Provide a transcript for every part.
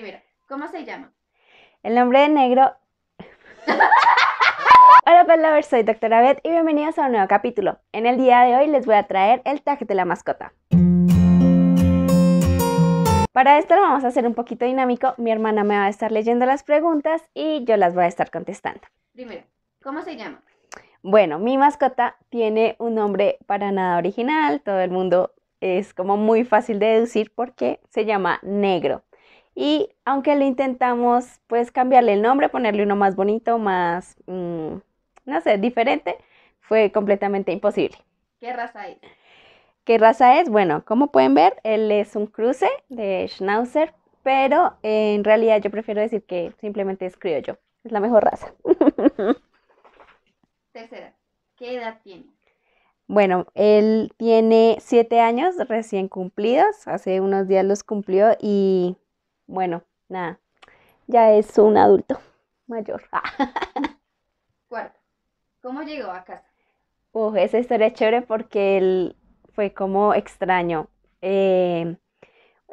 primera. ¿Cómo se llama? El nombre de negro. Hola, pet soy Doctora Beth y bienvenidos a un nuevo capítulo. En el día de hoy les voy a traer el taje de la mascota. Para esto lo vamos a hacer un poquito dinámico. Mi hermana me va a estar leyendo las preguntas y yo las voy a estar contestando. Primero, ¿cómo se llama? Bueno, mi mascota tiene un nombre para nada original. Todo el mundo es como muy fácil de deducir porque se llama negro. Y aunque le intentamos pues cambiarle el nombre, ponerle uno más bonito, más, mm, no sé, diferente, fue completamente imposible. ¿Qué raza es? ¿Qué raza es? Bueno, como pueden ver, él es un cruce de Schnauzer, pero en realidad yo prefiero decir que simplemente es criollo. Es la mejor raza. Tercera, ¿qué edad tiene? Bueno, él tiene siete años recién cumplidos, hace unos días los cumplió y bueno, nada, ya es un adulto mayor. Cuarto, ¿cómo llegó a casa? esa historia es chévere porque él fue como extraño. Em,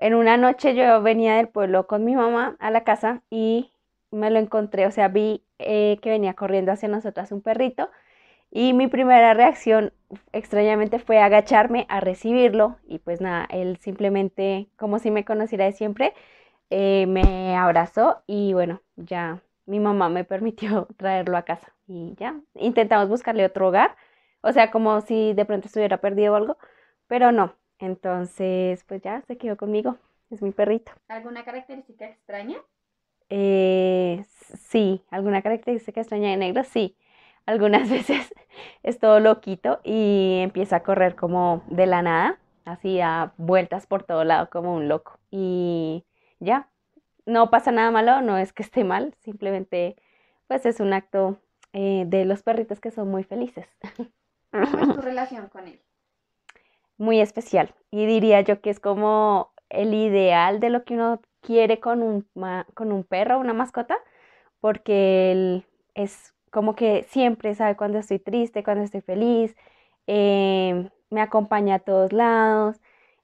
en una noche yo venía del pueblo con mi mamá a la casa y me lo encontré, o sea, vi eh, que venía corriendo hacia nosotras un perrito y mi primera reacción extrañamente fue agacharme a recibirlo y pues nada, él simplemente, como si me conociera de siempre, eh, me abrazó y bueno, ya mi mamá me permitió traerlo a casa y ya intentamos buscarle otro hogar, o sea, como si de pronto estuviera perdido o algo, pero no. Entonces, pues ya se quedó conmigo, es mi perrito. ¿Alguna característica extraña? Eh, sí, alguna característica extraña de negro, sí. Algunas veces es todo loquito y empieza a correr como de la nada, así a vueltas por todo lado como un loco. Y ya, no pasa nada malo, no es que esté mal, simplemente pues es un acto eh, de los perritos que son muy felices. ¿Cómo es tu relación con él? Muy especial y diría yo que es como el ideal de lo que uno quiere con un, con un perro, una mascota, porque él es como que siempre sabe cuando estoy triste, cuando estoy feliz, eh, me acompaña a todos lados,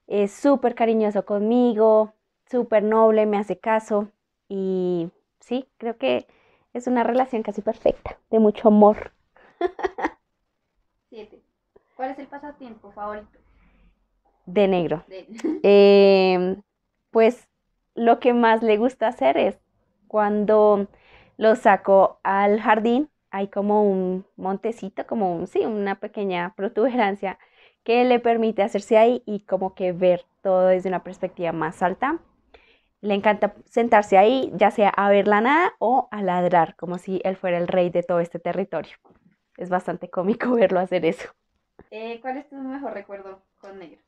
es súper cariñoso conmigo, súper noble, me hace caso y sí, creo que es una relación casi perfecta, de mucho amor. Siete. ¿Cuál es el pasatiempo favorito? De negro. Em, pues lo que más le gusta hacer es cuando lo saco al jardín, hay como un montecito, como un, sí, una pequeña protuberancia que le permite hacerse ahí y como que ver todo desde una perspectiva más alta. Le encanta sentarse ahí, ya sea a ver la nada o a ladrar, como si él fuera el rey de todo este territorio. Es bastante cómico verlo hacer eso. Eh, ¿Cuál es tu mejor recuerdo con Negro?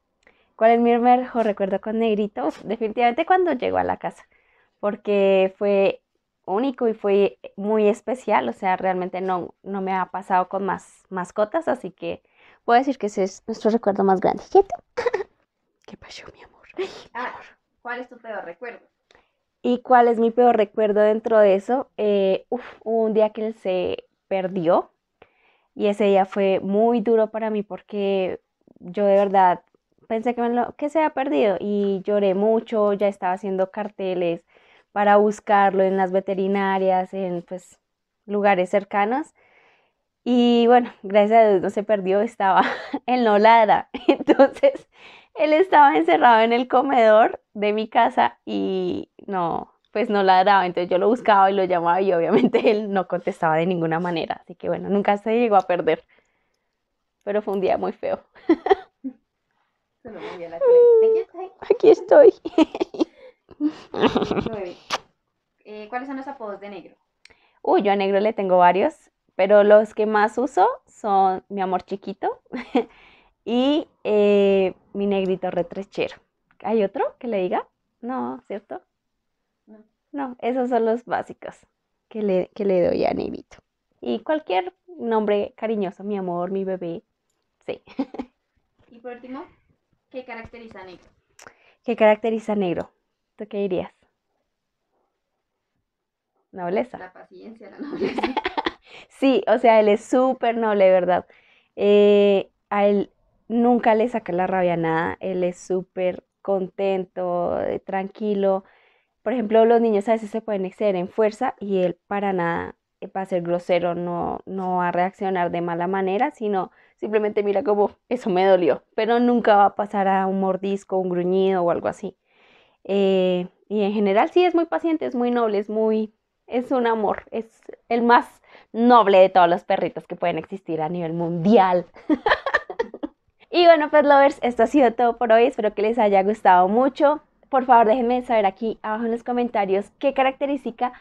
¿Cuál es mi mejor recuerdo con Negrito? definitivamente cuando llegó a la casa, porque fue único y fue muy especial, o sea, realmente no, no me ha pasado con más mascotas, así que puedo decir que ese es nuestro recuerdo más grande. ¿Qué pasó, mi amor? Ay, mi ah, amor. ¿Cuál es tu peor recuerdo? ¿Y cuál es mi peor recuerdo dentro de eso? Eh, un día que él se perdió y ese día fue muy duro para mí porque yo de verdad pensé que, se había perdido y lloré mucho, ya estaba haciendo carteles para buscarlo en las veterinarias, en pues, lugares cercanos. Y bueno, gracias a Dios no se perdió, estaba en Olada. Entonces él estaba encerrado en el comedor de mi casa y no, pues no la daba. Entonces yo lo buscaba y lo llamaba y obviamente él no contestaba de ninguna manera. Así que bueno, nunca se llegó a perder. Pero fue un día muy feo. Aquí estoy. Eh, ¿Cuáles son los apodos de negro? Uy, yo a negro le tengo varios, pero los que más uso son mi amor chiquito, y eh, mi negrito retrechero. ¿Hay otro que le diga? No, ¿cierto? No. esos son los básicos que le, doy a negrito. Y cualquier nombre cariñoso, mi amor, mi bebé. Sí. y por último, ¿qué caracteriza a negro? ¿Qué caracteriza a negro? ¿Tú qué dirías? Nobleza. La paciencia, la nobleza. sí, o sea, él es súper noble, ¿verdad? Eh, a él nunca le saca la rabia a nada, él es súper contento, eh, tranquilo. Por ejemplo, los niños a veces se pueden exceder en fuerza y él para nada va eh, a ser grosero, no, no va a reaccionar de mala manera, sino simplemente mira como eso me dolió, pero nunca va a pasar a un mordisco, un gruñido o algo así. Eh, y en general sí es muy paciente, es muy noble, es muy, es un amor, es el más noble de todos los perritos que pueden existir a nivel mundial. Y bueno, pues lovers, esto ha sido todo por hoy. Espero que les haya gustado mucho. Por favor, déjenme saber aquí abajo en los comentarios qué característica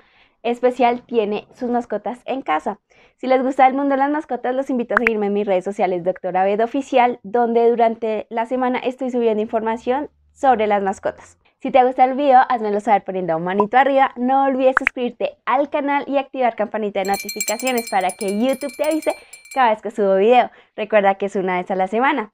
especial tiene sus mascotas en casa. Si les gusta el mundo de las mascotas, los invito a seguirme en mis redes sociales, Doctora Bed Oficial, donde durante la semana estoy subiendo información sobre las mascotas. Si te gusta el video, házmelo saber poniendo un manito arriba. No olvides suscribirte al canal y activar campanita de notificaciones para que YouTube te avise cada vez que subo video. Recuerda que es una vez a la semana.